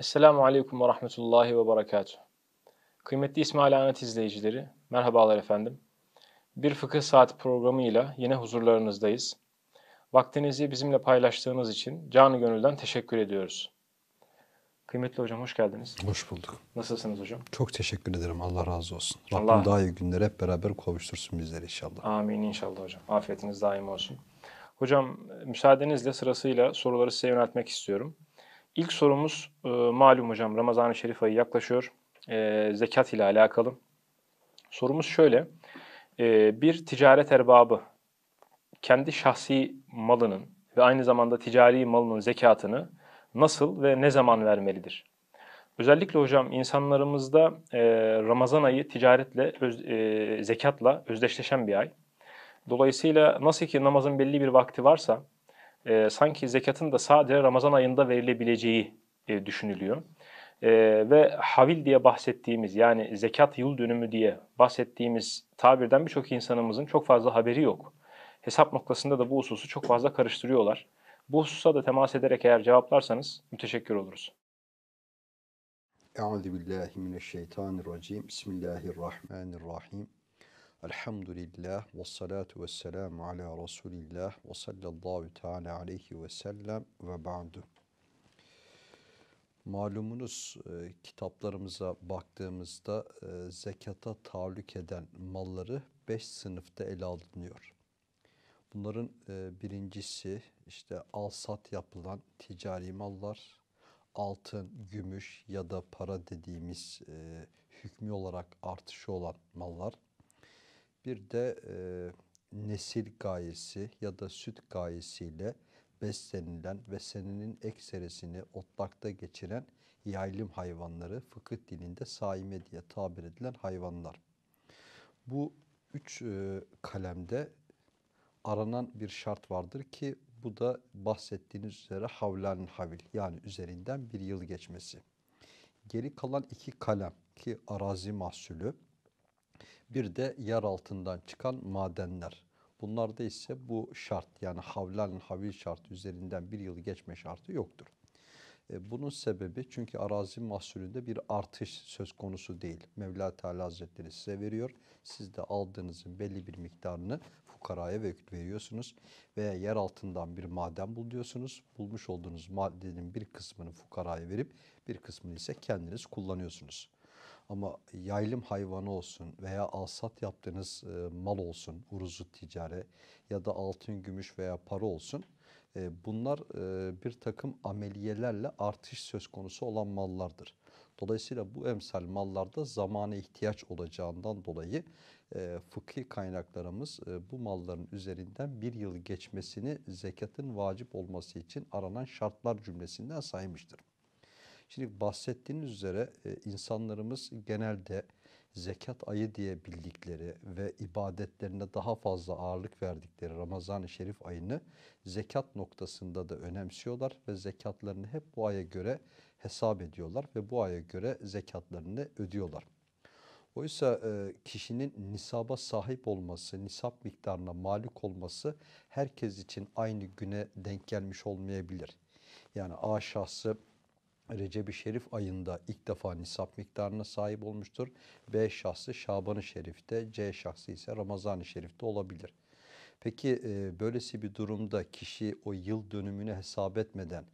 Esselamu Aleyküm ve Rahmetullahi ve Berekatuhu. Kıymetli İsmail Anet izleyicileri, merhabalar efendim. Bir fıkıh saati programıyla yine huzurlarınızdayız. Vaktinizi bizimle paylaştığınız için canı gönülden teşekkür ediyoruz. Kıymetli hocam hoş geldiniz. Hoş bulduk. Nasılsınız hocam? Çok teşekkür ederim. Allah razı olsun. Allah. Rabbim daha iyi günlere hep beraber kavuştursun bizleri inşallah. Amin inşallah hocam. Afiyetiniz daim olsun. Hocam müsaadenizle sırasıyla soruları size yöneltmek istiyorum. İlk sorumuz e, malum hocam Ramazan-ı Şerif ayı yaklaşıyor. E, zekat ile alakalı. Sorumuz şöyle. E, bir ticaret erbabı kendi şahsi malının ve aynı zamanda ticari malının zekatını nasıl ve ne zaman vermelidir? Özellikle hocam insanlarımızda e, Ramazan ayı ticaretle, öz, e, zekatla özdeşleşen bir ay. Dolayısıyla nasıl ki namazın belli bir vakti varsa e, sanki zekatın da sadece Ramazan ayında verilebileceği e, düşünülüyor. E, ve havil diye bahsettiğimiz yani zekat yıl dönümü diye bahsettiğimiz tabirden birçok insanımızın çok fazla haberi yok. Hesap noktasında da bu hususu çok fazla karıştırıyorlar. Bu hususa da temas ederek eğer cevaplarsanız müteşekkir oluruz. Euzu billahi Bismillahirrahmanirrahim. Elhamdülillah ve salatu ve selamu ala Resulillah ve sallallahu teala aleyhi ve sellem ve ba'du. Malumunuz e, kitaplarımıza baktığımızda e, zekata tahallük eden malları beş sınıfta ele alınıyor. Bunların e, birincisi işte al-sat yapılan ticari mallar, altın, gümüş ya da para dediğimiz e, hükmü olarak artışı olan mallar. Bir de e, nesil gayesi ya da süt gayesiyle beslenilen ve senenin ekseresini otlakta geçiren yaylım hayvanları fıkıh dilinde saime diye tabir edilen hayvanlar. Bu üç e, kalemde aranan bir şart vardır ki bu da bahsettiğiniz üzere havlan havil yani üzerinden bir yıl geçmesi. Geri kalan iki kalem ki arazi mahsulü bir de yer altından çıkan madenler. Bunlarda ise bu şart yani havlan havil şartı üzerinden bir yıl geçme şartı yoktur. E, bunun sebebi çünkü arazi mahsulünde bir artış söz konusu değil. Mevla Teala Hazretleri size veriyor. Siz de aldığınızın belli bir miktarını fukaraya veriyorsunuz. Veya yer altından bir maden buluyorsunuz. Bulmuş olduğunuz madenin bir kısmını fukaraya verip bir kısmını ise kendiniz kullanıyorsunuz. Ama yaylım hayvanı olsun veya alsat yaptığınız e, mal olsun, uruzu ticare ya da altın, gümüş veya para olsun. E, bunlar e, bir takım ameliyelerle artış söz konusu olan mallardır. Dolayısıyla bu emsal mallarda zamana ihtiyaç olacağından dolayı e, fıkhi kaynaklarımız bu malların üzerinden bir yıl geçmesini zekatın vacip olması için aranan şartlar cümlesinden saymıştır. Şimdi bahsettiğiniz üzere e, insanlarımız genelde zekat ayı diye bildikleri ve ibadetlerine daha fazla ağırlık verdikleri Ramazan-ı Şerif ayını zekat noktasında da önemsiyorlar ve zekatlarını hep bu aya göre hesap ediyorlar ve bu aya göre zekatlarını ödüyorlar. Oysa e, kişinin nisaba sahip olması, nisap miktarına malik olması herkes için aynı güne denk gelmiş olmayabilir. Yani A şahsı Recep-i Şerif ayında ilk defa nisap miktarına sahip olmuştur. B şahsı Şaban-ı Şerif'te, C şahsı ise Ramazan-ı Şerif'te olabilir. Peki e, böylesi bir durumda kişi o yıl dönümünü hesap etmeden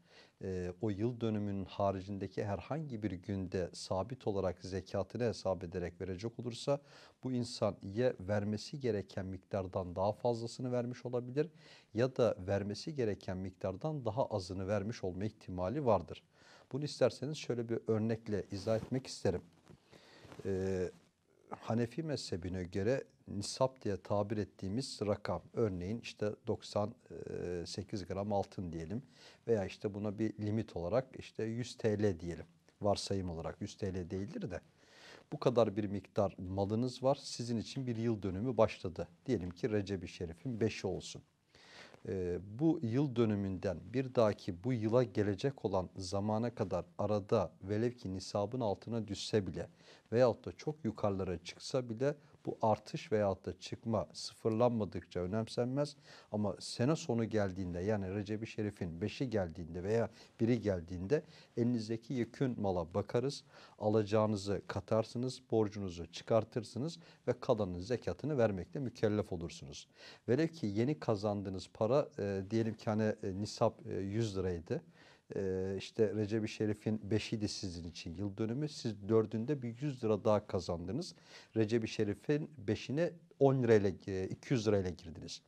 e, o yıl dönümünün haricindeki herhangi bir günde sabit olarak zekatını hesap ederek verecek olursa bu insan ya vermesi gereken miktardan daha fazlasını vermiş olabilir ya da vermesi gereken miktardan daha azını vermiş olma ihtimali vardır. Bunu isterseniz şöyle bir örnekle izah etmek isterim. Ee, Hanefi mezhebine göre nisap diye tabir ettiğimiz rakam örneğin işte 98 e, gram altın diyelim veya işte buna bir limit olarak işte 100 TL diyelim varsayım olarak 100 TL değildir de bu kadar bir miktar malınız var sizin için bir yıl dönümü başladı. Diyelim ki Recep-i Şerif'in 5'i olsun. Ee, bu yıl dönümünden bir dahaki bu yıla gelecek olan zamana kadar arada velev ki nisabın altına düşse bile veyahut da çok yukarılara çıksa bile bu artış veyahut da çıkma sıfırlanmadıkça önemsenmez. Ama sene sonu geldiğinde yani Recep-i Şerif'in 5'i geldiğinde veya biri geldiğinde elinizdeki yükün mala bakarız. Alacağınızı katarsınız, borcunuzu çıkartırsınız ve kalanın zekatını vermekle mükellef olursunuz. Velev ki yeni kazandığınız para e, diyelim ki hani e, nisap e, 100 liraydı e, işte Recep-i Şerif'in de sizin için yıl dönümü. Siz 4'ünde bir 100 lira daha kazandınız. Recep-i Şerif'in 5'ine 10 lirayla 200 e, lirayla girdiniz.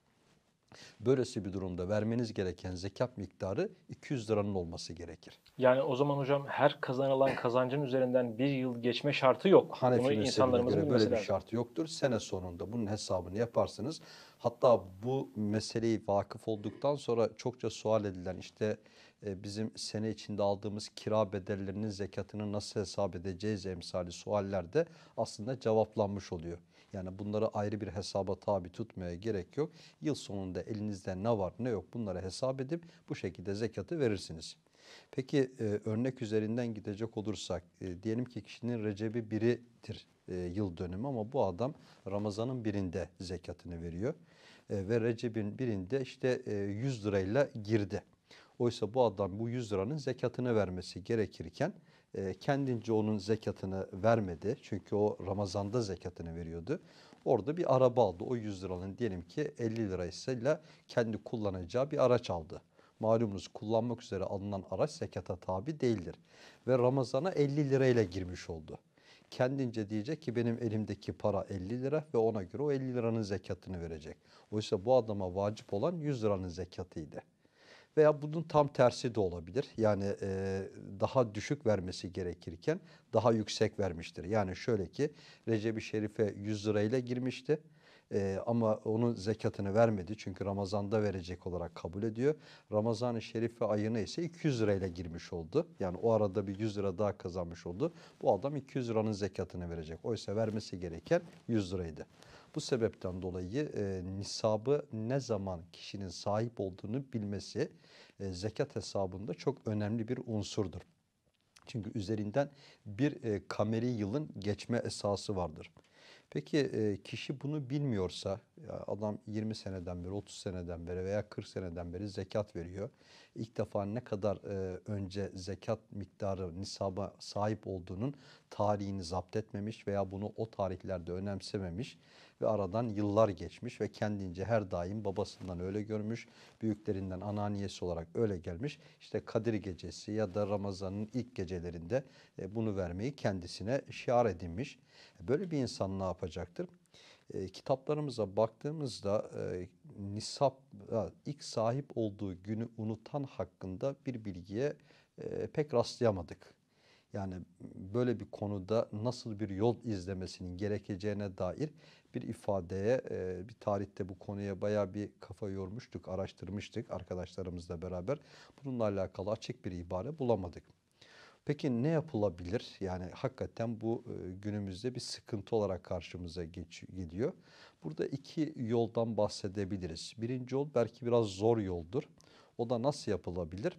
Böylesi bir durumda vermeniz gereken zekat miktarı 200 liranın olması gerekir. Yani o zaman hocam her kazanılan kazancın üzerinden bir yıl geçme şartı yok. Hanefi Bunu göre böyle bir lazım. şartı yoktur. Sene sonunda bunun hesabını yaparsınız. Hatta bu meseleyi vakıf olduktan sonra çokça sual edilen işte e, bizim sene içinde aldığımız kira bedellerinin zekatını nasıl hesap edeceğiz emsali suallerde aslında cevaplanmış oluyor. Yani bunları ayrı bir hesaba tabi tutmaya gerek yok. Yıl sonunda elinizde ne var ne yok bunları hesap edip bu şekilde zekatı verirsiniz. Peki e, örnek üzerinden gidecek olursak e, diyelim ki kişinin Recebi biridir yıl dönümü ama bu adam Ramazan'ın birinde zekatını veriyor. ve recebin birinde işte 100 lirayla girdi. Oysa bu adam bu 100 liranın zekatını vermesi gerekirken e, kendince onun zekatını vermedi. Çünkü o Ramazan'da zekatını veriyordu. Orada bir araba aldı. O 100 liranın diyelim ki 50 lirasıyla kendi kullanacağı bir araç aldı. Malumunuz kullanmak üzere alınan araç zekata tabi değildir. Ve Ramazan'a 50 lirayla girmiş oldu kendince diyecek ki benim elimdeki para 50 lira ve ona göre o 50 liranın zekatını verecek. Oysa bu adama vacip olan 100 liranın zekatıydı veya bunun tam tersi de olabilir. Yani e, daha düşük vermesi gerekirken daha yüksek vermiştir. Yani şöyle ki Recep-i Şerif'e 100 lirayla girmişti. Ee, ama onun zekatını vermedi çünkü Ramazan'da verecek olarak kabul ediyor. Ramazan-ı Şerif ayına ise 200 lirayla girmiş oldu. Yani o arada bir 100 lira daha kazanmış oldu. Bu adam 200 liranın zekatını verecek. Oysa vermesi gereken 100 liraydı. Bu sebepten dolayı e, nisabı ne zaman kişinin sahip olduğunu bilmesi e, zekat hesabında çok önemli bir unsurdur. Çünkü üzerinden bir e, kameri yılın geçme esası vardır. Peki e, kişi bunu bilmiyorsa adam 20 seneden beri 30 seneden beri veya 40 seneden beri zekat veriyor. İlk defa ne kadar e, önce zekat miktarı nisaba sahip olduğunun tarihini zapt etmemiş veya bunu o tarihlerde önemsememiş ve aradan yıllar geçmiş ve kendince her daim babasından öyle görmüş, büyüklerinden ananiyesi olarak öyle gelmiş. İşte Kadir Gecesi ya da Ramazan'ın ilk gecelerinde e, bunu vermeyi kendisine şiar edinmiş. Böyle bir insan ne yapacaktır? E, kitaplarımıza baktığımızda e, nisap ilk sahip olduğu günü unutan hakkında bir bilgiye e, pek rastlayamadık. Yani böyle bir konuda nasıl bir yol izlemesinin gerekeceğine dair bir ifadeye e, bir tarihte bu konuya baya bir kafa yormuştuk, araştırmıştık arkadaşlarımızla beraber. Bununla alakalı açık bir ibare bulamadık. Peki ne yapılabilir? Yani hakikaten bu e, günümüzde bir sıkıntı olarak karşımıza geç, geliyor. Burada iki yoldan bahsedebiliriz. Birinci yol belki biraz zor yoldur. O da nasıl yapılabilir?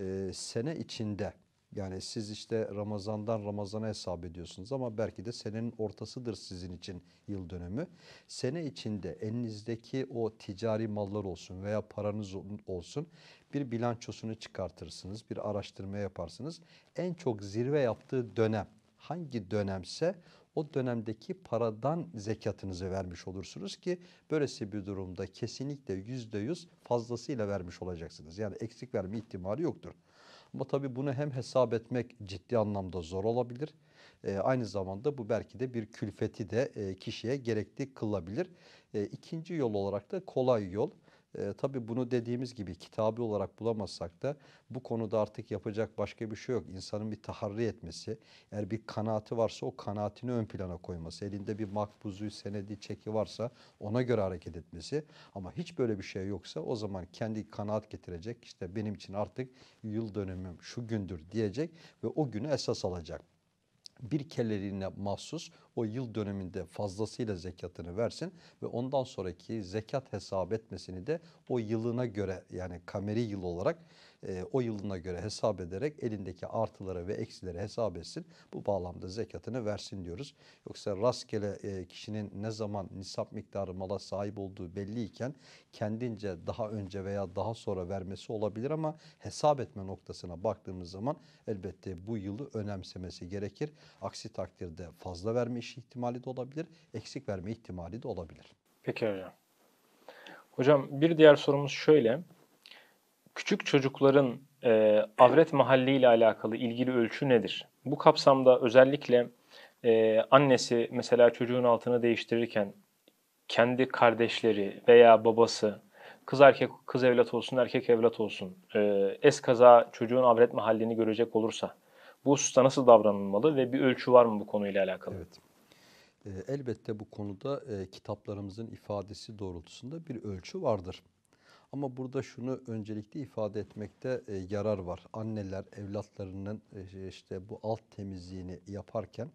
Ee, sene içinde yani siz işte Ramazan'dan Ramazan'a hesap ediyorsunuz ama belki de senenin ortasıdır sizin için yıl dönümü. Sene içinde elinizdeki o ticari mallar olsun veya paranız olsun bir bilançosunu çıkartırsınız, bir araştırma yaparsınız. En çok zirve yaptığı dönem hangi dönemse o dönemdeki paradan zekatınızı vermiş olursunuz ki böylesi bir durumda kesinlikle yüzde yüz fazlasıyla vermiş olacaksınız. Yani eksik verme ihtimali yoktur. Ama tabii bunu hem hesap etmek ciddi anlamda zor olabilir. E, aynı zamanda bu belki de bir külfeti de e, kişiye gerekli kılabilir. E, ikinci yol olarak da kolay yol e, tabii bunu dediğimiz gibi kitabı olarak bulamazsak da bu konuda artık yapacak başka bir şey yok. İnsanın bir taharri etmesi, eğer bir kanaati varsa o kanaatini ön plana koyması, elinde bir makbuzu, senedi, çeki varsa ona göre hareket etmesi. Ama hiç böyle bir şey yoksa o zaman kendi kanaat getirecek, işte benim için artık yıl dönümüm şu gündür diyecek ve o günü esas alacak bir kelleliğine mahsus o yıl döneminde fazlasıyla zekatını versin ve ondan sonraki zekat hesap etmesini de o yılına göre yani kameri yıl olarak e, o yılına göre hesap ederek elindeki artıları ve eksileri hesap etsin. Bu bağlamda zekatını versin diyoruz. Yoksa rastgele e, kişinin ne zaman nisap miktarı mala sahip olduğu belliyken kendince daha önce veya daha sonra vermesi olabilir ama hesap etme noktasına baktığımız zaman elbette bu yılı önemsemesi gerekir. Aksi takdirde fazla verme işi ihtimali de olabilir, eksik verme ihtimali de olabilir. Peki hocam. Hocam bir diğer sorumuz şöyle. Küçük çocukların e, avret mahalli ile alakalı ilgili ölçü nedir? Bu kapsamda özellikle e, annesi mesela çocuğun altını değiştirirken kendi kardeşleri veya babası kız erkek kız evlat olsun erkek evlat olsun e, eskaza çocuğun avret mahallini görecek olursa bu hususta nasıl davranılmalı ve bir ölçü var mı bu konuyla alakalı? Evet. E, elbette bu konuda e, kitaplarımızın ifadesi doğrultusunda bir ölçü vardır. Ama burada şunu öncelikle ifade etmekte e, yarar var. Anneler evlatlarının e, işte bu alt temizliğini yaparken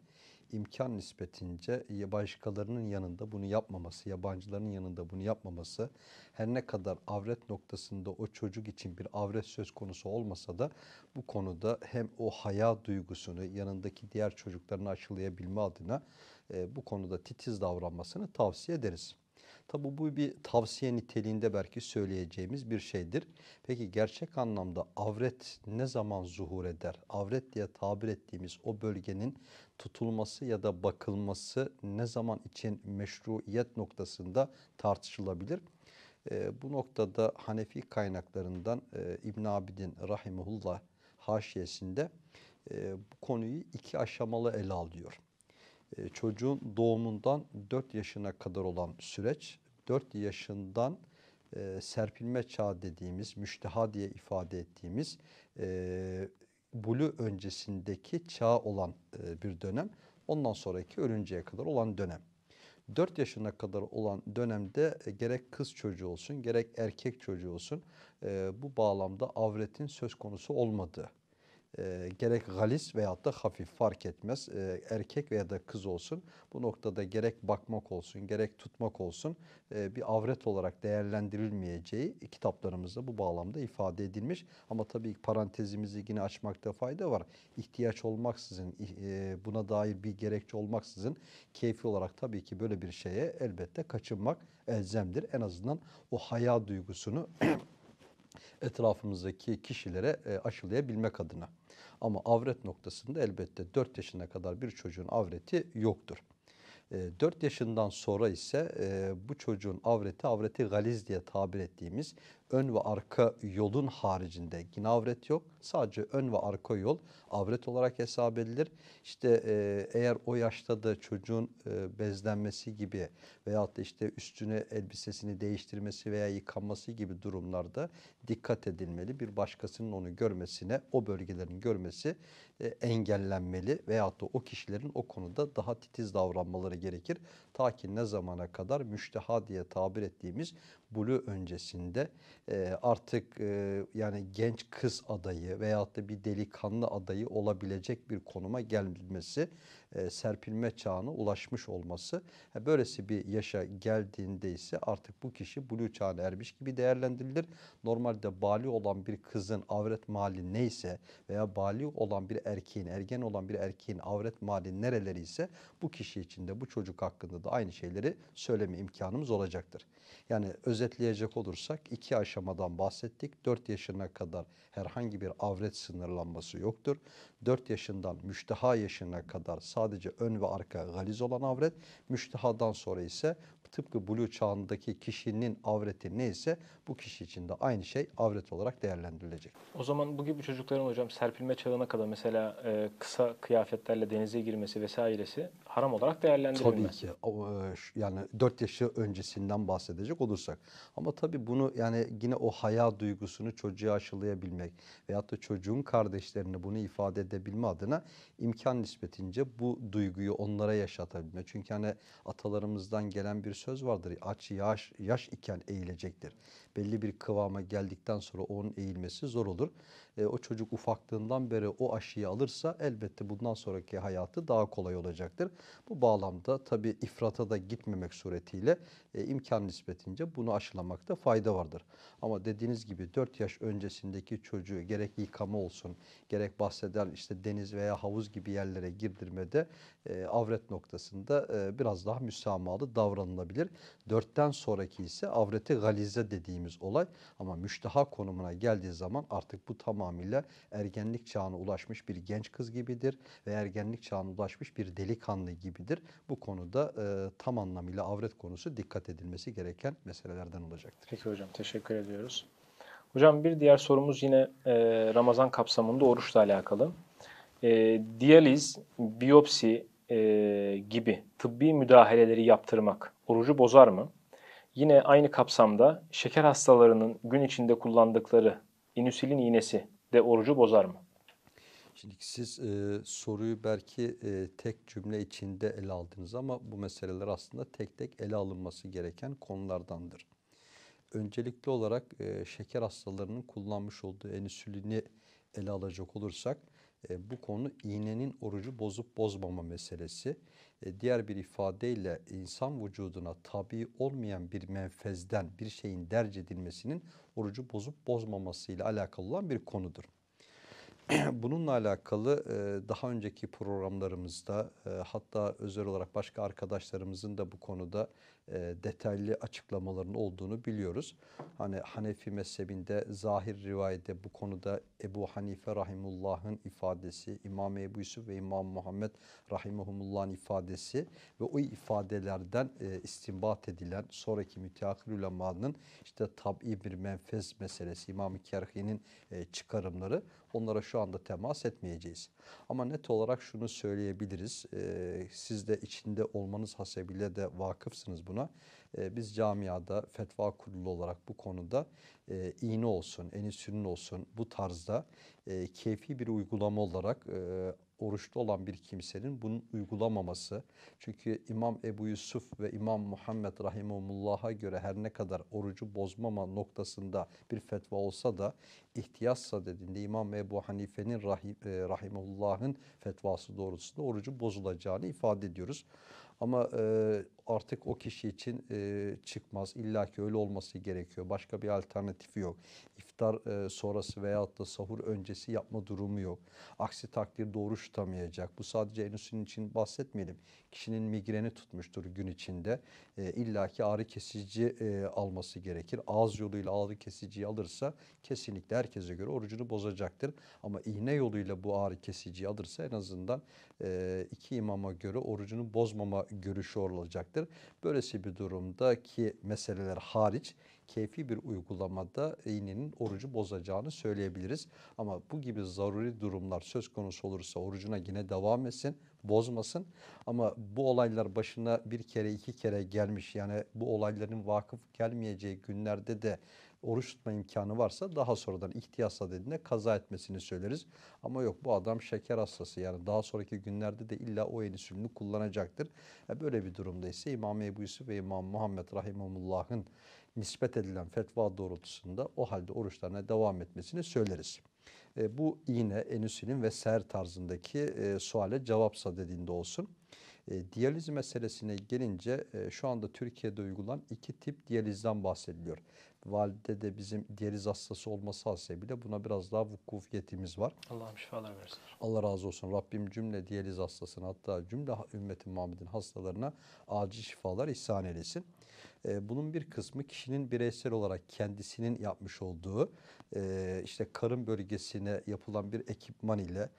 imkan nispetince başkalarının yanında bunu yapmaması, yabancıların yanında bunu yapmaması her ne kadar avret noktasında o çocuk için bir avret söz konusu olmasa da bu konuda hem o haya duygusunu yanındaki diğer çocuklarını aşılayabilme adına e, bu konuda titiz davranmasını tavsiye ederiz. Tabi bu bir tavsiye niteliğinde belki söyleyeceğimiz bir şeydir. Peki gerçek anlamda avret ne zaman zuhur eder? Avret diye tabir ettiğimiz o bölgenin tutulması ya da bakılması ne zaman için meşruiyet noktasında tartışılabilir? E, bu noktada Hanefi kaynaklarından e, İbn Abidin rahimullah haşiyesinde e, bu konuyu iki aşamalı ele alıyor. Ee, çocuğun doğumundan 4 yaşına kadar olan süreç 4 yaşından e, serpilme çağı dediğimiz, müşteha diye ifade ettiğimiz e, bulu öncesindeki çağ olan e, bir dönem. Ondan sonraki ölünceye kadar olan dönem. 4 yaşına kadar olan dönemde e, gerek kız çocuğu olsun gerek erkek çocuğu olsun e, bu bağlamda avretin söz konusu olmadığı e, gerek galis veyahut da hafif fark etmez. E, erkek veya da kız olsun. Bu noktada gerek bakmak olsun, gerek tutmak olsun e, bir avret olarak değerlendirilmeyeceği kitaplarımızda bu bağlamda ifade edilmiş. Ama tabii parantezimizi yine açmakta fayda var. İhtiyaç olmaksızın, e, buna dair bir gerekçe olmaksızın keyfi olarak tabii ki böyle bir şeye elbette kaçınmak elzemdir. En azından o haya duygusunu etrafımızdaki kişilere e, aşılayabilmek adına. Ama avret noktasında elbette 4 yaşına kadar bir çocuğun avreti yoktur. E, 4 yaşından sonra ise e, bu çocuğun avreti, avreti galiz diye tabir ettiğimiz ön ve arka yolun haricinde yine avret yok. Sadece ön ve arka yol avret olarak hesap edilir. İşte e, eğer o yaşta da çocuğun e, bezlenmesi gibi veyahut da işte üstüne elbisesini değiştirmesi veya yıkanması gibi durumlarda dikkat edilmeli. Bir başkasının onu görmesine, o bölgelerin görmesi e, engellenmeli veyahut da o kişilerin o konuda daha titiz davranmaları gerekir. Ta ki ne zamana kadar müşteha diye tabir ettiğimiz bulu öncesinde e, artık e, yani genç kız adayı veyahut da bir delikanlı adayı olabilecek bir konuma gelmesi, e, serpilme çağına ulaşmış olması. E, böylesi bir yaşa geldiğinde ise artık bu kişi bulu çağına ermiş gibi değerlendirilir. Normalde bali olan bir kızın avret mali neyse veya bali olan bir erkeğin, ergen olan bir erkeğin avret mali nereleri ise bu kişi içinde bu çocuk hakkında da da aynı şeyleri söyleme imkanımız olacaktır. Yani özetleyecek olursak iki aşamadan bahsettik. 4 yaşına kadar herhangi bir avret sınırlanması yoktur. 4 yaşından müşteha yaşına kadar sadece ön ve arka galiz olan avret, müştehadan sonra ise tıpkı bulu çağındaki kişinin avreti neyse bu kişi için de aynı şey avret olarak değerlendirilecek. O zaman bu gibi çocukların hocam serpilme çağına kadar mesela e, kısa kıyafetlerle denize girmesi vesairesi haram olarak değerlendirilmez. Tabii ki. E, yani 4 yaşı öncesinden bahsedecek olursak. Ama tabii bunu yani yine o haya duygusunu çocuğa aşılayabilmek veyahut da çocuğun kardeşlerini bunu ifade edebilme adına imkan nispetince bu duyguyu onlara yaşatabilmek. Çünkü hani atalarımızdan gelen bir söz vardır. Aç yaş, yaş iken eğilecektir. Belli bir kıvama geldikten sonra onun eğilmesi zor olur. E, o çocuk ufaklığından beri o aşıyı alırsa elbette bundan sonraki hayatı daha kolay olacaktır. Bu bağlamda tabii ifrata da gitmemek suretiyle e, imkan nispetince bunu aşılamakta fayda vardır. Ama dediğiniz gibi 4 yaş öncesindeki çocuğu gerek yıkama olsun, gerek bahseder işte deniz veya havuz gibi yerlere girdirmede e, avret noktasında e, biraz daha müsamahalı davranılabilir. 4'ten sonraki ise avreti galize dediğimiz olay ama müştaha konumuna geldiği zaman artık bu tamamıyla ergenlik çağına ulaşmış bir genç kız gibidir ve ergenlik çağına ulaşmış bir delikanlı gibidir. Bu konuda e, tam anlamıyla avret konusu dikkat dikkat edilmesi gereken meselelerden olacaktır. Peki hocam teşekkür ediyoruz. Hocam bir diğer sorumuz yine e, Ramazan kapsamında oruçla alakalı. E, diyaliz, biyopsi e, gibi tıbbi müdahaleleri yaptırmak orucu bozar mı? Yine aynı kapsamda şeker hastalarının gün içinde kullandıkları inüsilin iğnesi de orucu bozar mı? Şimdi siz e, soruyu belki e, tek cümle içinde ele aldınız ama bu meseleler aslında tek tek ele alınması gereken konulardandır. Öncelikli olarak e, şeker hastalarının kullanmış olduğu enüsülini ele alacak olursak e, bu konu iğnenin orucu bozup bozmama meselesi. E, diğer bir ifadeyle insan vücuduna tabi olmayan bir menfezden bir şeyin derc edilmesinin orucu bozup bozmamasıyla alakalı olan bir konudur. Bununla alakalı daha önceki programlarımızda hatta özel olarak başka arkadaşlarımızın da bu konuda e, detaylı açıklamaların olduğunu biliyoruz. Hani Hanefi mezhebinde zahir rivayette bu konuda Ebu Hanife Rahimullah'ın ifadesi, İmam Ebu Yusuf ve İmam Muhammed Rahimahumullah'ın ifadesi ve o ifadelerden e, istinbat edilen sonraki müteahhir ulemanın işte tabi bir menfez meselesi, İmam-ı Kerhi'nin e, çıkarımları onlara şu anda temas etmeyeceğiz. Ama net olarak şunu söyleyebiliriz. E, siz de içinde olmanız hasebiyle de vakıfsınız bunu buna. E, biz camiada fetva kurulu olarak bu konuda e, iğne olsun, enisünün olsun bu tarzda e, keyfi bir uygulama olarak e, oruçlu olan bir kimsenin bunu uygulamaması. Çünkü İmam Ebu Yusuf ve İmam Muhammed Rahimullah'a göre her ne kadar orucu bozmama noktasında bir fetva olsa da ihtiyaçsa dediğinde İmam Ebu Hanife'nin rahim, e, Rahimullah'ın fetvası doğrultusunda orucu bozulacağını ifade ediyoruz. Ama e, artık o kişi için e, çıkmaz. İlla ki öyle olması gerekiyor. Başka bir alternatifi yok. İftar e, sonrası veyahut da sahur öncesi yapma durumu yok. Aksi takdirde oruç tutamayacak. Bu sadece enüsün için bahsetmeyelim. Kişinin migreni tutmuştur gün içinde. E, İlla ki ağrı kesici e, alması gerekir. Ağız yoluyla ağrı kesiciyi alırsa kesinlikle herkese göre orucunu bozacaktır. Ama iğne yoluyla bu ağrı kesiciyi alırsa en azından e, iki imama göre orucunu bozmama görüşü olacaktır olacaktır. Böylesi bir durumdaki meseleler hariç keyfi bir uygulamada iğnenin orucu bozacağını söyleyebiliriz. Ama bu gibi zaruri durumlar söz konusu olursa orucuna yine devam etsin, bozmasın. Ama bu olaylar başına bir kere iki kere gelmiş yani bu olayların vakıf gelmeyeceği günlerde de oruç tutma imkanı varsa daha sonradan ihtiyaç dediğinde kaza etmesini söyleriz. Ama yok bu adam şeker hastası yani daha sonraki günlerde de illa o insülini kullanacaktır. E böyle bir durumda ise İmam Ebu Yusuf ve İmam Muhammed rahimullahın nispet edilen fetva doğrultusunda o halde oruçlarına devam etmesini söyleriz. E, bu iğne, enüsinin ve ser tarzındaki e, suale cevapsa dediğinde olsun. E, diyaliz meselesine gelince e, şu anda Türkiye'de uygulan iki tip diyalizden bahsediliyor. Valide de bizim diyaliz hastası olması bile, buna biraz daha vukufiyetimiz var. Allah'ım şifalar versin. Allah razı olsun. Rabbim cümle diyaliz hastasını, hatta cümle ümmetin Muhammed'in hastalarına acil şifalar ihsan eylesin. E, bunun bir kısmı kişinin bireysel olarak kendisinin yapmış olduğu işte karın bölgesine yapılan bir ekipman ile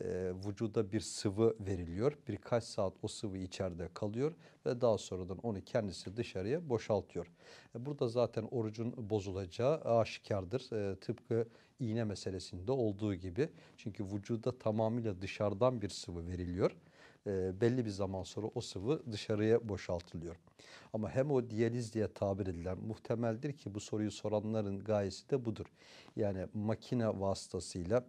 e, vücuda bir sıvı veriliyor. Birkaç saat o sıvı içeride kalıyor ve daha sonradan onu kendisi dışarıya boşaltıyor. E, burada zaten orucun bozulacağı aşikardır. E, tıpkı iğne meselesinde olduğu gibi. Çünkü vücuda tamamıyla dışarıdan bir sıvı veriliyor. E, belli bir zaman sonra o sıvı dışarıya boşaltılıyor. Ama hemodiyaliz diye tabir edilen muhtemeldir ki bu soruyu soranların gayesi de budur. Yani makine vasıtasıyla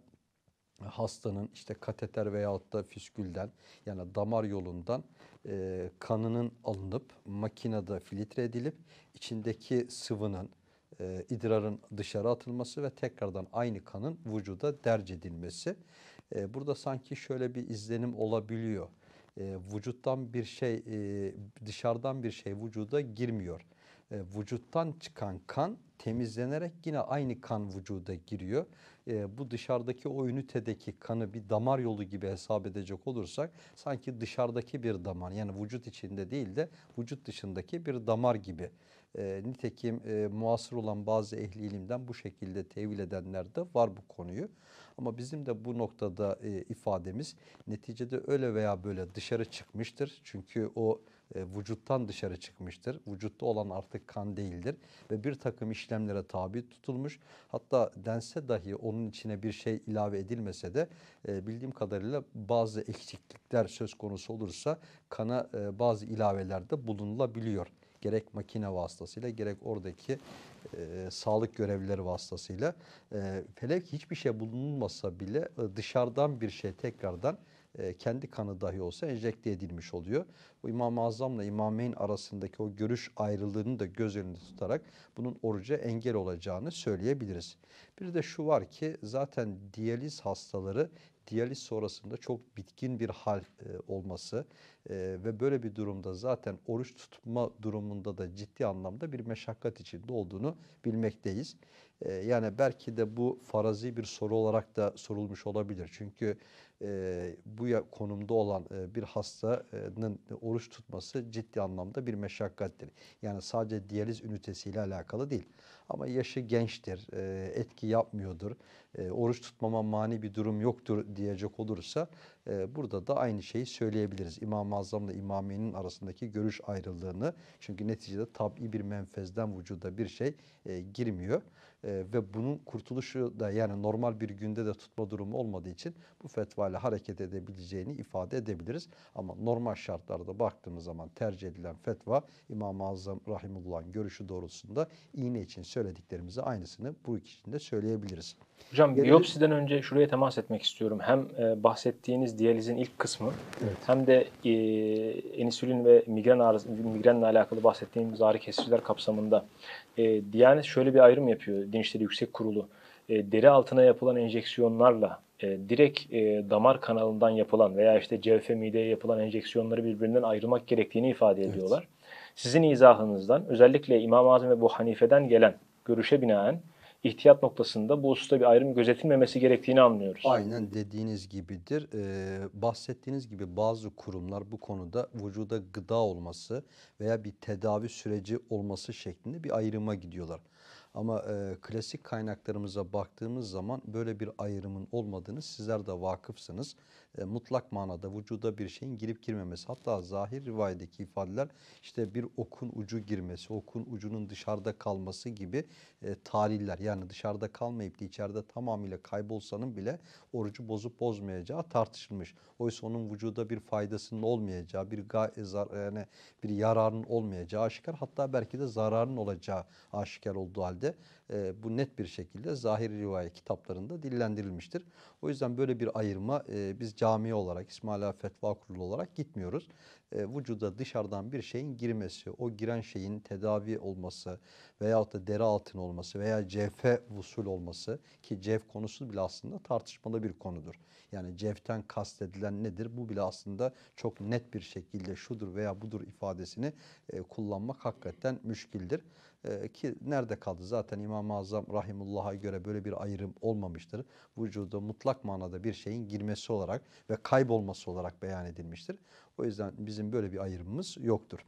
hastanın işte kateter veyahut da fiskülden yani damar yolundan e, kanının alınıp makinede filtre edilip içindeki sıvının e, idrarın dışarı atılması ve tekrardan aynı kanın vücuda derc edilmesi. E, burada sanki şöyle bir izlenim olabiliyor. E, vücuttan bir şey e, dışarıdan bir şey vücuda girmiyor. E, vücuttan çıkan kan temizlenerek yine aynı kan vücuda giriyor e, bu dışarıdaki o ünitedeki kanı bir damar yolu gibi hesap edecek olursak sanki dışarıdaki bir damar yani vücut içinde değil de vücut dışındaki bir damar gibi. E, nitekim e, muasır olan bazı ehli ilimden bu şekilde tevil edenler de var bu konuyu. Ama bizim de bu noktada e, ifademiz neticede öyle veya böyle dışarı çıkmıştır. Çünkü o e, vücuttan dışarı çıkmıştır. Vücutta olan artık kan değildir ve bir takım işlemlere tabi tutulmuş. Hatta dense dahi onun içine bir şey ilave edilmese de e, bildiğim kadarıyla bazı eksiklikler söz konusu olursa kana e, bazı ilavelerde bulunulabiliyor gerek makine vasıtasıyla gerek oradaki e, sağlık görevlileri vasıtasıyla e, felek hiçbir şey bulunulmasa bile e, dışarıdan bir şey tekrardan e, kendi kanı dahi olsa enjekte edilmiş oluyor. Bu İmam-ı Azam'la İmameyn arasındaki o görüş ayrılığını da göz önünde tutarak bunun oruca engel olacağını söyleyebiliriz. Bir de şu var ki zaten diyaliz hastaları diyaliz sonrasında çok bitkin bir hal e, olması e, ve böyle bir durumda zaten oruç tutma durumunda da ciddi anlamda bir meşakkat içinde olduğunu bilmekteyiz. E, yani belki de bu farazi bir soru olarak da sorulmuş olabilir. Çünkü e, bu konumda olan e, bir hastanın oruç tutması ciddi anlamda bir meşakkattir. Yani sadece diyaliz ünitesiyle alakalı değil. Ama yaşı gençtir, e, etki yapmıyordur, e, oruç tutmama mani bir durum yoktur diyecek olursa ee, burada da aynı şeyi söyleyebiliriz. İmam-ı ile İmamiye'nin arasındaki görüş ayrılığını. Çünkü neticede tabi bir menfezden vücuda bir şey e, girmiyor. E, ve bunun kurtuluşu da yani normal bir günde de tutma durumu olmadığı için bu fetva ile hareket edebileceğini ifade edebiliriz. Ama normal şartlarda baktığımız zaman tercih edilen fetva İmam-ı Azam Rahimullah'ın görüşü doğrultusunda iğne için söylediklerimizi aynısını bu ikisinde söyleyebiliriz. Hocam Gelelim... biyopsiden önce şuraya temas etmek istiyorum. Hem e, bahsettiğiniz diyalizin ilk kısmı evet. hem de e, insülin ve migren ağrısı, migrenle alakalı bahsettiğimiz ağrı kesiciler kapsamında e, Diyanet şöyle bir ayrım yapıyor Din Yüksek Kurulu. E, deri altına yapılan enjeksiyonlarla e, direkt e, damar kanalından yapılan veya işte cevfe mideye yapılan enjeksiyonları birbirinden ayırmak gerektiğini ifade ediyorlar. Evet. Sizin izahınızdan özellikle İmam Azim ve bu Hanife'den gelen görüşe binaen ihtiyat noktasında bu hususta bir ayrım gözetilmemesi gerektiğini anlıyoruz. Aynen dediğiniz gibidir. Ee, bahsettiğiniz gibi bazı kurumlar bu konuda vücuda gıda olması veya bir tedavi süreci olması şeklinde bir ayrıma gidiyorlar. Ama e, klasik kaynaklarımıza baktığımız zaman böyle bir ayrımın olmadığını sizler de vakıfsınız. E, mutlak manada vücuda bir şeyin girip girmemesi. Hatta zahir rivayedeki ifadeler işte bir okun ucu girmesi, okun ucunun dışarıda kalması gibi e, taliller. Yani dışarıda kalmayıp da içeride tamamıyla kaybolsanın bile orucu bozup bozmayacağı tartışılmış. Oysa onun vücuda bir faydasının olmayacağı, bir ga e, yani bir yararın olmayacağı aşikar. Hatta belki de zararın olacağı aşikar olduğu halde e, bu net bir şekilde zahiri rivayet kitaplarında dillendirilmiştir. O yüzden böyle bir ayırma e, biz cami olarak İsmaila Fetva Kurulu olarak gitmiyoruz e, vücuda dışarıdan bir şeyin girmesi, o giren şeyin tedavi olması veyahut da deri altın olması veya cefe vusul olması ki cevh konusu bile aslında tartışmalı bir konudur. Yani ceften kastedilen nedir? Bu bile aslında çok net bir şekilde şudur veya budur ifadesini e, kullanmak hakikaten müşkildir. E, ki nerede kaldı? Zaten İmam-ı Azam Rahimullah'a göre böyle bir ayrım olmamıştır. Vücuda mutlak manada bir şeyin girmesi olarak ve kaybolması olarak beyan edilmiştir. O yüzden bizim böyle bir ayrımımız yoktur.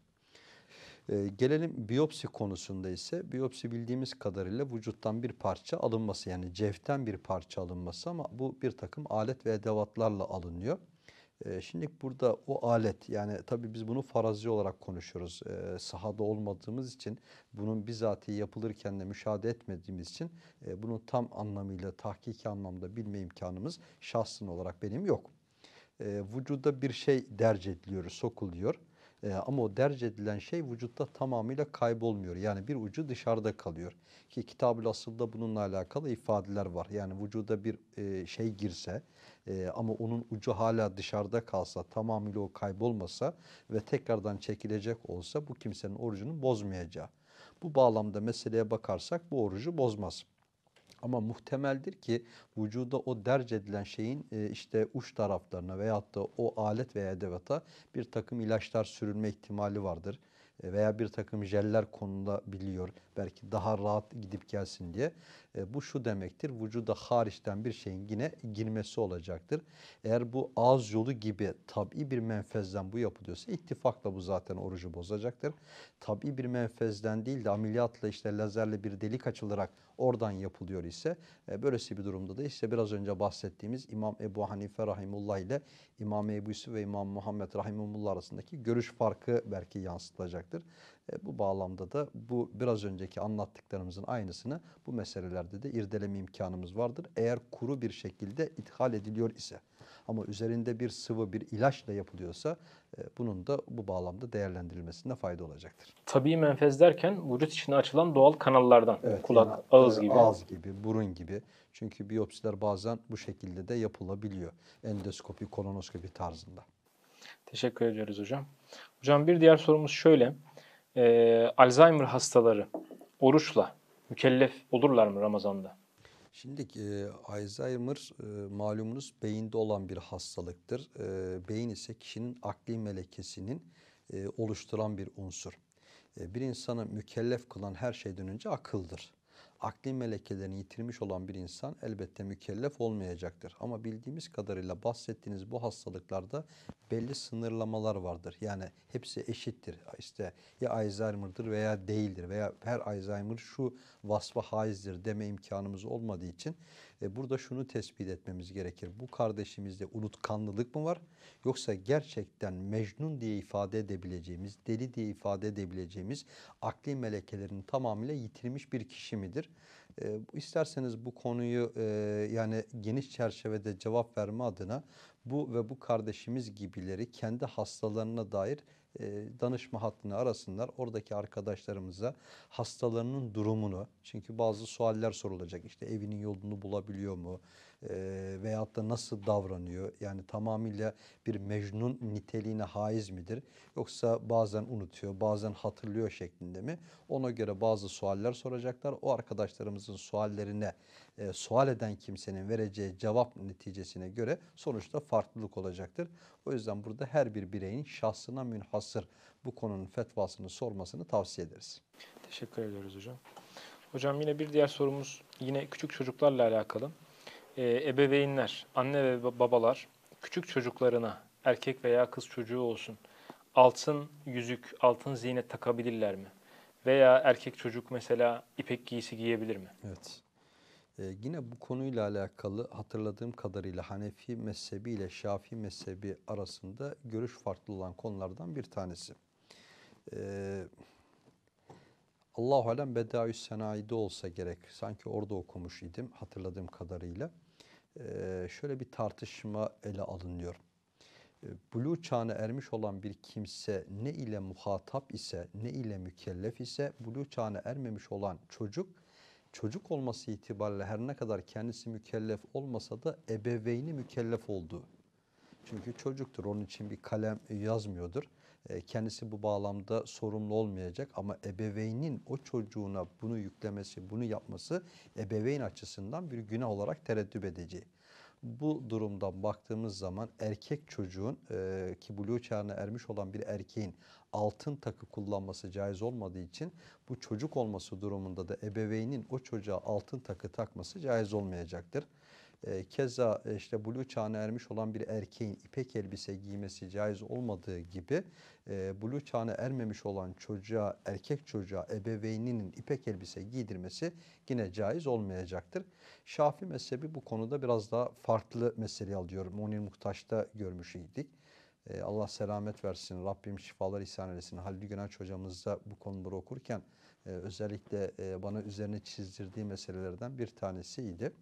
Ee, gelelim biyopsi konusunda ise biyopsi bildiğimiz kadarıyla vücuttan bir parça alınması yani cevten bir parça alınması ama bu bir takım alet ve edevatlarla alınıyor. Ee, Şimdi burada o alet yani tabii biz bunu farazi olarak konuşuyoruz. Ee, Sahada olmadığımız için bunun bizatihi yapılırken de müşahede etmediğimiz için e, bunu tam anlamıyla tahkiki anlamda bilme imkanımız şahsın olarak benim yok e, vücuda bir şey derc ediliyor, sokuluyor. E, ama o derc edilen şey vücutta tamamıyla kaybolmuyor. Yani bir ucu dışarıda kalıyor. Ki kitab-ı asılda bununla alakalı ifadeler var. Yani vücuda bir e, şey girse e, ama onun ucu hala dışarıda kalsa, tamamıyla o kaybolmasa ve tekrardan çekilecek olsa bu kimsenin orucunu bozmayacağı. Bu bağlamda meseleye bakarsak bu orucu bozmaz. Ama muhtemeldir ki vücuda o derc edilen şeyin e, işte uç taraflarına veyahut da o alet veya edevata bir takım ilaçlar sürülme ihtimali vardır. E, veya bir takım jeller konulabiliyor. Belki daha rahat gidip gelsin diye. E, bu şu demektir. Vücuda hariçten bir şeyin yine girmesi olacaktır. Eğer bu ağız yolu gibi tabi bir menfezden bu yapılıyorsa ittifakla bu zaten orucu bozacaktır. Tabi bir menfezden değil de ameliyatla işte lazerle bir delik açılarak oradan yapılıyor ise e, böylesi bir durumda da işte biraz önce bahsettiğimiz İmam Ebu Hanife Rahimullah ile İmam Ebu Yusuf ve İmam Muhammed Rahimullah arasındaki görüş farkı belki yansıtılacaktır. E, bu bağlamda da bu biraz önceki anlattıklarımızın aynısını bu meselelerde de irdeleme imkanımız vardır. Eğer kuru bir şekilde ithal ediliyor ise ama üzerinde bir sıvı bir ilaçla yapılıyorsa e, bunun da bu bağlamda değerlendirilmesinde fayda olacaktır. Tabii menfez derken vücut içine açılan doğal kanallardan evet, kulak, yani, ağız e, gibi. Ağız gibi, burun gibi. Çünkü biyopsiler bazen bu şekilde de yapılabiliyor. Endoskopi, kolonoskopi tarzında. Teşekkür ediyoruz hocam. Hocam bir diğer sorumuz şöyle e, Alzheimer hastaları oruçla mükellef olurlar mı Ramazan'da? Şimdi e, Alzheimer e, malumunuz beyinde olan bir hastalıktır. E, beyin ise kişinin akli melekesinin e, oluşturan bir unsur. E, bir insanı mükellef kılan her şeyden önce akıldır akli melekelerini yitirmiş olan bir insan elbette mükellef olmayacaktır. Ama bildiğimiz kadarıyla bahsettiğiniz bu hastalıklarda belli sınırlamalar vardır. Yani hepsi eşittir. İşte ya Alzheimer'dır veya değildir veya her Alzheimer şu vasfa haizdir deme imkanımız olmadığı için e, burada şunu tespit etmemiz gerekir. Bu kardeşimizde unutkanlılık mı var yoksa gerçekten mecnun diye ifade edebileceğimiz, deli diye ifade edebileceğimiz akli melekelerini tamamıyla yitirmiş bir kişi midir? E, isterseniz bu konuyu e, yani geniş çerçevede cevap verme adına bu ve bu kardeşimiz gibileri kendi hastalarına dair e, danışma hattını arasınlar. Oradaki arkadaşlarımıza hastalarının durumunu çünkü bazı sualler sorulacak. işte evinin yolunu bulabiliyor mu? e, veyahut da nasıl davranıyor? Yani tamamıyla bir mecnun niteliğine haiz midir? Yoksa bazen unutuyor, bazen hatırlıyor şeklinde mi? Ona göre bazı sualler soracaklar. O arkadaşlarımızın suallerine e, sual eden kimsenin vereceği cevap neticesine göre sonuçta farklılık olacaktır. O yüzden burada her bir bireyin şahsına münhasır bu konunun fetvasını sormasını tavsiye ederiz. Teşekkür ediyoruz hocam. Hocam yine bir diğer sorumuz yine küçük çocuklarla alakalı e, ebeveynler, anne ve babalar küçük çocuklarına, erkek veya kız çocuğu olsun, altın yüzük, altın ziynet takabilirler mi? Veya erkek çocuk mesela ipek giysi giyebilir mi? Evet. Ee, yine bu konuyla alakalı hatırladığım kadarıyla Hanefi mezhebi ile Şafii mezhebi arasında görüş farklı olan konulardan bir tanesi. Ee, Allahu Alem Bedaüs Senayi'de olsa gerek. Sanki orada okumuş idim hatırladığım kadarıyla. Ee, şöyle bir tartışma ele alınıyor. Ee, bulu çağına ermiş olan bir kimse ne ile muhatap ise, ne ile mükellef ise bulu çağına ermemiş olan çocuk, çocuk olması itibariyle her ne kadar kendisi mükellef olmasa da ebeveyni mükellef olduğu. Çünkü çocuktur, onun için bir kalem yazmıyordur. E, kendisi bu bağlamda sorumlu olmayacak ama ebeveynin o çocuğuna bunu yüklemesi, bunu yapması ebeveyn açısından bir günah olarak tereddüt edeceği. Bu durumdan baktığımız zaman erkek çocuğun e, ki buluğ çağına ermiş olan bir erkeğin altın takı kullanması caiz olmadığı için bu çocuk olması durumunda da ebeveynin o çocuğa altın takı takması caiz olmayacaktır. E, keza e, işte buluğ çağına ermiş olan bir erkeğin ipek elbise giymesi caiz olmadığı gibi e, çağına ermemiş olan çocuğa, erkek çocuğa ebeveyninin ipek elbise giydirmesi yine caiz olmayacaktır. Şafi mezhebi bu konuda biraz daha farklı meseleyi alıyor. Munir Muhtaç'ta görmüş idik. E, Allah selamet versin, Rabbim şifalar ihsan eylesin. Halil Günaç hocamızda bu konuları okurken e, özellikle bana üzerine çizdirdiği meselelerden bir tanesiydi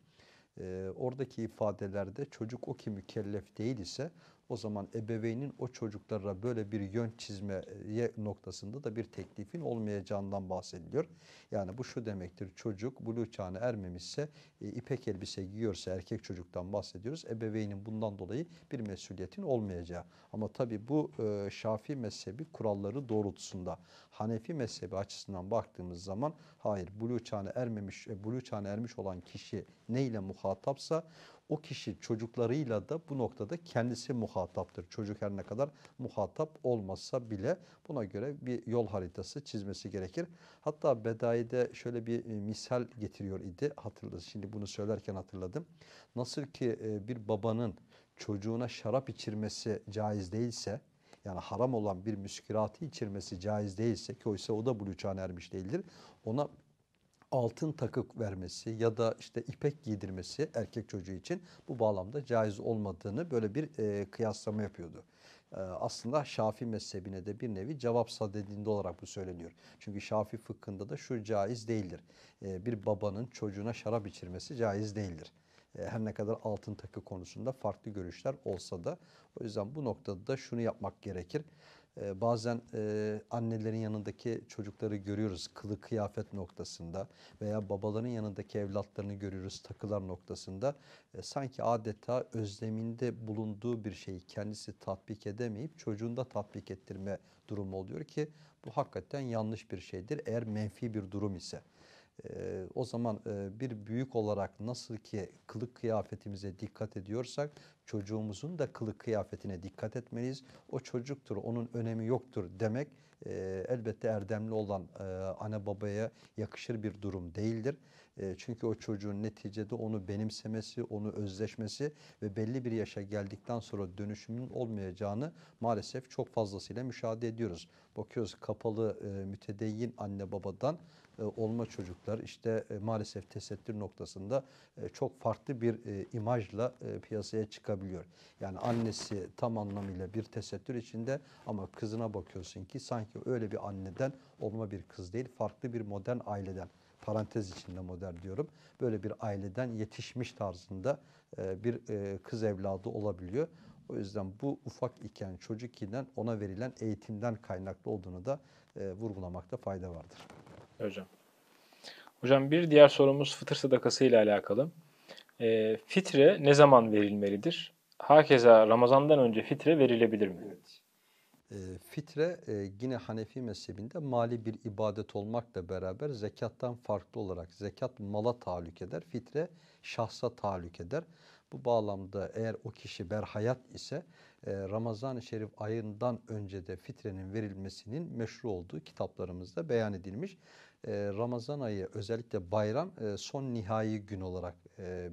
oradaki ifadelerde çocuk o ki mükellef değil ise o zaman ebeveynin o çocuklara böyle bir yön çizmeye noktasında da bir teklifin olmayacağından bahsediliyor. Yani bu şu demektir çocuk buluğ çağına ermemişse e, ipek elbise giyiyorsa erkek çocuktan bahsediyoruz. Ebeveynin bundan dolayı bir mesuliyetin olmayacağı. Ama tabi bu e, Şafii mezhebi kuralları doğrultusunda Hanefi mezhebi açısından baktığımız zaman hayır buluğ çağına ermemiş, e, çağına ermiş olan kişi neyle muhatapsa o kişi çocuklarıyla da bu noktada kendisi muhataptır. Çocuk her ne kadar muhatap olmasa bile buna göre bir yol haritası çizmesi gerekir. Hatta Bedai'de şöyle bir e, misal getiriyor idi. Hatırladım. Şimdi bunu söylerken hatırladım. Nasıl ki e, bir babanın çocuğuna şarap içirmesi caiz değilse yani haram olan bir müskiratı içirmesi caiz değilse ki oysa o da bu ermiş değildir. Ona altın takık vermesi ya da işte ipek giydirmesi erkek çocuğu için bu bağlamda caiz olmadığını böyle bir e, kıyaslama yapıyordu. E, aslında Şafi mezhebine de bir nevi cevap sadedinde olarak bu söyleniyor. Çünkü Şafi fıkhında da şu caiz değildir. E, bir babanın çocuğuna şarap içirmesi caiz değildir e, her ne kadar altın takı konusunda farklı görüşler olsa da o yüzden bu noktada da şunu yapmak gerekir. Ee, bazen e, annelerin yanındaki çocukları görüyoruz kılı kıyafet noktasında veya babaların yanındaki evlatlarını görüyoruz takılar noktasında. E, sanki adeta özleminde bulunduğu bir şeyi kendisi tatbik edemeyip çocuğunda tatbik ettirme durumu oluyor ki bu hakikaten yanlış bir şeydir eğer menfi bir durum ise. Ee, o zaman e, bir büyük olarak nasıl ki kılık kıyafetimize dikkat ediyorsak çocuğumuzun da kılık kıyafetine dikkat etmeliyiz. O çocuktur, onun önemi yoktur demek e, elbette erdemli olan e, ana babaya yakışır bir durum değildir. E, çünkü o çocuğun neticede onu benimsemesi, onu özleşmesi ve belli bir yaşa geldikten sonra dönüşümün olmayacağını maalesef çok fazlasıyla müşahede ediyoruz. Bakıyoruz kapalı e, mütedeyyin anne babadan e, olma çocuklar işte e, maalesef tesettür noktasında e, çok farklı bir imajla piyasaya çıkabiliyor. Yani annesi tam anlamıyla bir tesettür içinde ama kızına bakıyorsun ki sanki öyle bir anneden olma bir kız değil farklı bir modern aileden parantez içinde modern diyorum. Böyle bir aileden yetişmiş tarzında bir kız evladı olabiliyor. O yüzden bu ufak iken çocuk iken ona verilen eğitimden kaynaklı olduğunu da vurgulamakta fayda vardır hocam. Hocam bir diğer sorumuz fıtır sadakası ile alakalı. E, fitre ne zaman verilmelidir? Hakeza Ramazan'dan önce fitre verilebilir mi? Evet. E, fitre e, yine Hanefi mezhebinde mali bir ibadet olmakla beraber zekattan farklı olarak zekat mala tahallük eder, fitre şahsa tahallük eder. Bu bağlamda eğer o kişi berhayat ise e, Ramazan-ı Şerif ayından önce de fitrenin verilmesinin meşru olduğu kitaplarımızda beyan edilmiş. E, Ramazan ayı özellikle bayram e, son nihai gün olarak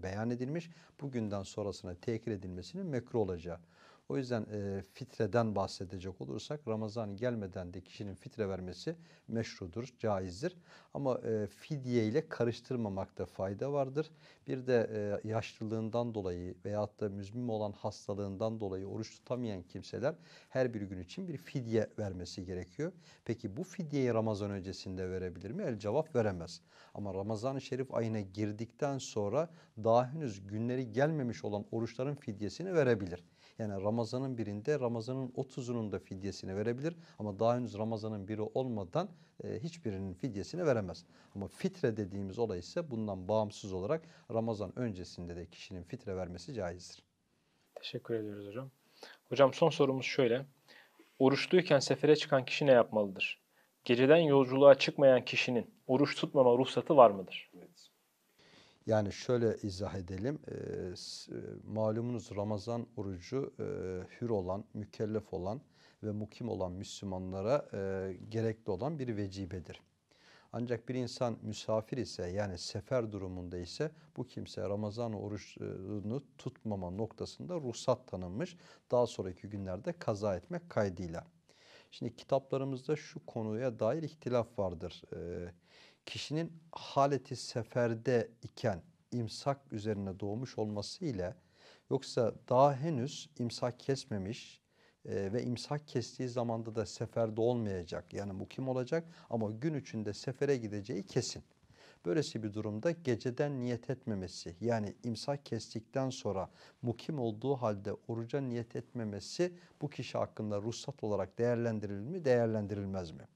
beyan edilmiş. Bugünden sonrasına tekir edilmesinin mekru olacağı. O yüzden e, fitreden bahsedecek olursak Ramazan gelmeden de kişinin fitre vermesi meşrudur, caizdir. Ama e, fidye ile karıştırmamakta fayda vardır. Bir de e, yaşlılığından dolayı veyahut da müzmim olan hastalığından dolayı oruç tutamayan kimseler her bir gün için bir fidye vermesi gerekiyor. Peki bu fidyeyi Ramazan öncesinde verebilir mi? El cevap veremez. Ama Ramazan-ı Şerif ayına girdikten sonra daha henüz günleri gelmemiş olan oruçların fidyesini verebilir. Yani Ramazan'ın birinde Ramazan'ın 30'unun da fidyesini verebilir ama daha henüz Ramazan'ın biri olmadan e, hiçbirinin fidyesini veremez. Ama fitre dediğimiz olay ise bundan bağımsız olarak Ramazan öncesinde de kişinin fitre vermesi caizdir. Teşekkür ediyoruz hocam. Hocam son sorumuz şöyle. Oruçluyken sefere çıkan kişi ne yapmalıdır? Geceden yolculuğa çıkmayan kişinin oruç tutmama ruhsatı var mıdır? Yani şöyle izah edelim. Ee, e, malumunuz Ramazan orucu e, hür olan, mükellef olan ve mukim olan Müslümanlara e, gerekli olan bir vecibedir. Ancak bir insan misafir ise yani sefer durumunda ise bu kimse Ramazan orucunu tutmama noktasında ruhsat tanınmış. Daha sonraki günlerde kaza etmek kaydıyla. Şimdi kitaplarımızda şu konuya dair ihtilaf vardır. Ee, kişinin haleti seferde iken imsak üzerine doğmuş olması ile yoksa daha henüz imsak kesmemiş e, ve imsak kestiği zamanda da seferde olmayacak yani mukim olacak ama gün içinde sefere gideceği kesin. Böylesi bir durumda geceden niyet etmemesi yani imsak kestikten sonra mukim olduğu halde oruca niyet etmemesi bu kişi hakkında ruhsat olarak değerlendirilir mi değerlendirilmez mi?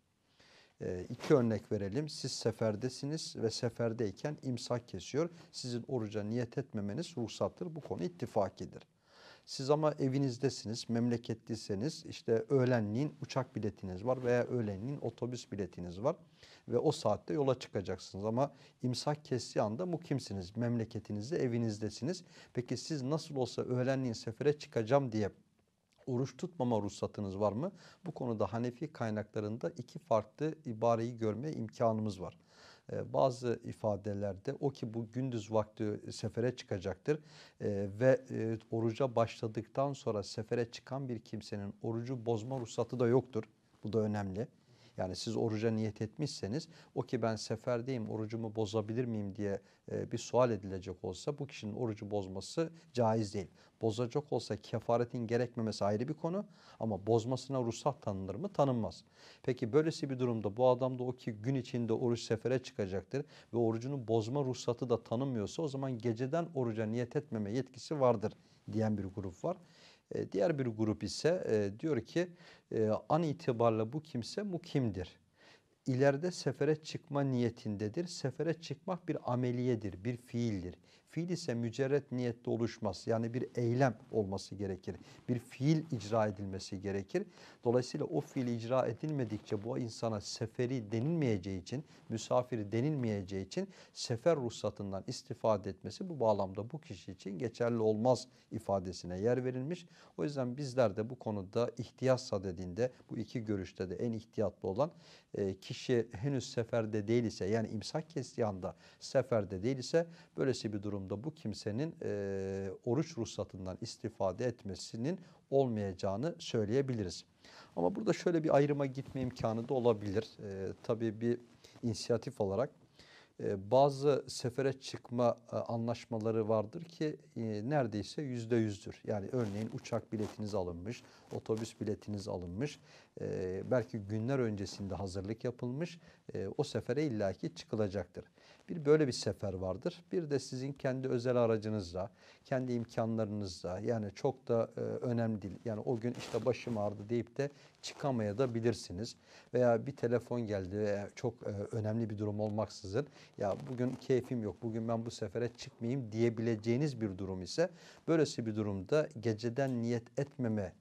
E, iki örnek verelim. Siz seferdesiniz ve seferdeyken imsak kesiyor. Sizin oruca niyet etmemeniz ruhsattır. Bu konu ittifakidir. Siz ama evinizdesiniz, memleketliseniz işte öğlenliğin uçak biletiniz var veya öğlenliğin otobüs biletiniz var ve o saatte yola çıkacaksınız ama imsak kestiği anda kimsiniz? memleketinizde, evinizdesiniz. Peki siz nasıl olsa öğlenliğin sefere çıkacağım diye oruç tutmama ruhsatınız var mı? Bu konuda Hanefi kaynaklarında iki farklı ibareyi görme imkanımız var ee, bazı ifadelerde o ki bu gündüz vakti e, sefere çıkacaktır e, ve e, oruca başladıktan sonra sefere çıkan bir kimsenin orucu bozma ruhsatı da yoktur. Bu da önemli. Yani siz oruca niyet etmişseniz o ki ben seferdeyim orucumu bozabilir miyim diye e, bir sual edilecek olsa bu kişinin orucu bozması caiz değil. Bozacak olsa kefaretin gerekmemesi ayrı bir konu ama bozmasına ruhsat tanınır mı? Tanınmaz. Peki böylesi bir durumda bu adam da o ki gün içinde oruç sefere çıkacaktır ve orucunu bozma ruhsatı da tanımıyorsa, o zaman geceden oruca niyet etmeme yetkisi vardır diyen bir grup var. E, diğer bir grup ise e, diyor ki e, an itibarla bu kimse mukimdir. İleride sefere çıkma niyetindedir. Sefere çıkmak bir ameliyedir, bir fiildir. Fiil ise mücerret niyette oluşmaz. Yani bir eylem olması gerekir. Bir fiil icra edilmesi gerekir. Dolayısıyla o fiil icra edilmedikçe bu insana seferi denilmeyeceği için, misafiri denilmeyeceği için sefer ruhsatından istifade etmesi bu bağlamda bu kişi için geçerli olmaz ifadesine yer verilmiş. O yüzden bizler de bu konuda ihtiyatsa dediğinde bu iki görüşte de en ihtiyatlı olan e, kişi henüz seferde değil ise yani imsak kestiği anda seferde değil ise böylesi bir durum durumda bu kimsenin e, oruç ruhsatından istifade etmesinin olmayacağını söyleyebiliriz. Ama burada şöyle bir ayrıma gitme imkanı da olabilir. E, tabii bir inisiyatif olarak e, bazı sefere çıkma e, anlaşmaları vardır ki e, neredeyse yüzde yüzdür. Yani örneğin uçak biletiniz alınmış, otobüs biletiniz alınmış, e, belki günler öncesinde hazırlık yapılmış, e, o sefere illaki çıkılacaktır. Bir böyle bir sefer vardır. Bir de sizin kendi özel aracınızla, kendi imkanlarınızla yani çok da e, önemli değil. Yani o gün işte başım ağrıdı deyip de çıkamaya da bilirsiniz. Veya bir telefon geldi veya çok e, önemli bir durum olmaksızın ya bugün keyfim yok, bugün ben bu sefere çıkmayayım diyebileceğiniz bir durum ise böylesi bir durumda geceden niyet etmeme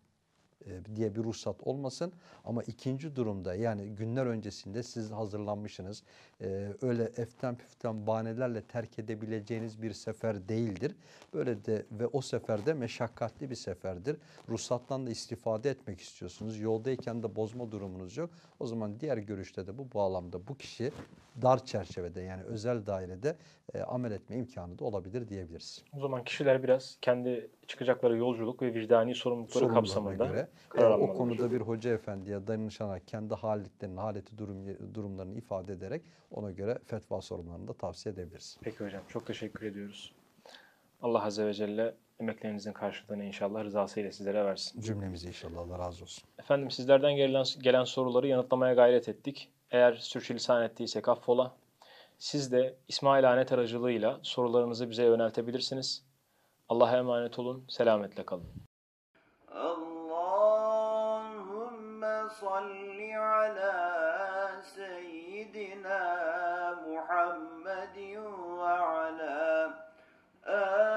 e, diye bir ruhsat olmasın. Ama ikinci durumda yani günler öncesinde siz hazırlanmışsınız e, öyle eften püften bahanelerle terk edebileceğiniz bir sefer değildir. Böyle de ve o seferde meşakkatli bir seferdir. Ruhsattan da istifade etmek istiyorsunuz. Yoldayken de bozma durumunuz yok. O zaman diğer görüşte de bu bağlamda bu kişi dar çerçevede yani özel dairede e, amel etme imkanı da olabilir diyebiliriz. O zaman kişiler biraz kendi çıkacakları yolculuk ve vicdani sorumlulukları kapsamında göre, e, karar almalıdır. O konuda bir hoca efendiye danışarak kendi haletlerini, haleti durum, durumlarını ifade ederek ona göre fetva sorumlarını da tavsiye edebiliriz. Peki hocam çok teşekkür ediyoruz. Allah Azze ve Celle emeklerinizin karşılığını inşallah rızasıyla sizlere versin. Cümlemizi inşallah Allah razı olsun. Efendim sizlerden gelen, gelen soruları yanıtlamaya gayret ettik. Eğer sürçülisan ettiysek affola. Siz de İsmail Anet aracılığıyla sorularınızı bize yöneltebilirsiniz. Allah'a emanet olun, selametle kalın. Allahümme salli ala seyyidina. سيدنا محمد وعلى آله